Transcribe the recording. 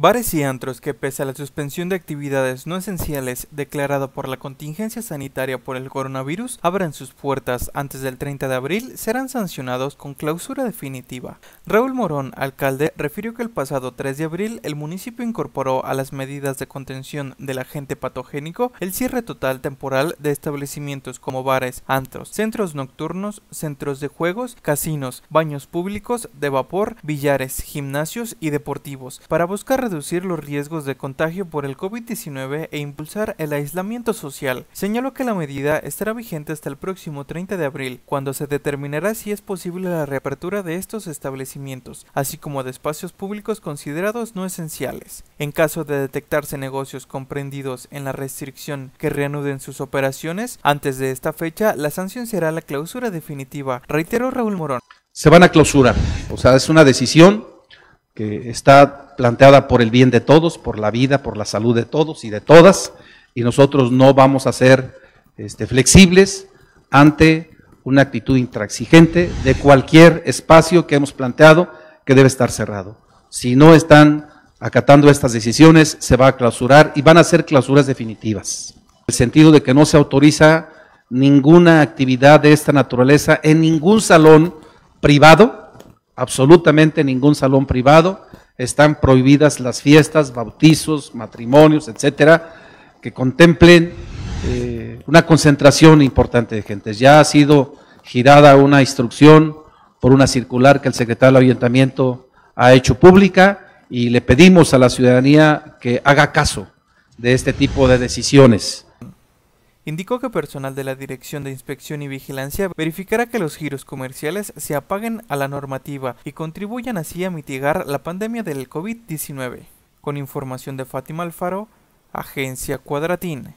Bares y antros que pese a la suspensión de actividades no esenciales declarada por la contingencia sanitaria por el coronavirus abran sus puertas antes del 30 de abril serán sancionados con clausura definitiva. Raúl Morón, alcalde, refirió que el pasado 3 de abril el municipio incorporó a las medidas de contención del agente patogénico el cierre total temporal de establecimientos como bares, antros, centros nocturnos, centros de juegos, casinos, baños públicos, de vapor, billares, gimnasios y deportivos para buscar reducir los riesgos de contagio por el COVID-19 e impulsar el aislamiento social. Señaló que la medida estará vigente hasta el próximo 30 de abril, cuando se determinará si es posible la reapertura de estos establecimientos, así como de espacios públicos considerados no esenciales. En caso de detectarse negocios comprendidos en la restricción que reanuden sus operaciones, antes de esta fecha la sanción será la clausura definitiva, reiteró Raúl Morón. Se van a clausurar, o sea, es una decisión que está planteada por el bien de todos, por la vida, por la salud de todos y de todas, y nosotros no vamos a ser este, flexibles ante una actitud intransigente de cualquier espacio que hemos planteado que debe estar cerrado. Si no están acatando estas decisiones, se va a clausurar y van a ser clausuras definitivas. En el sentido de que no se autoriza ninguna actividad de esta naturaleza en ningún salón privado, absolutamente ningún salón privado, están prohibidas las fiestas, bautizos, matrimonios, etcétera, que contemplen eh, una concentración importante de gente. Ya ha sido girada una instrucción por una circular que el secretario del ayuntamiento ha hecho pública y le pedimos a la ciudadanía que haga caso de este tipo de decisiones indicó que personal de la Dirección de Inspección y Vigilancia verificará que los giros comerciales se apaguen a la normativa y contribuyan así a mitigar la pandemia del COVID-19. Con información de Fátima Alfaro, Agencia Cuadratín.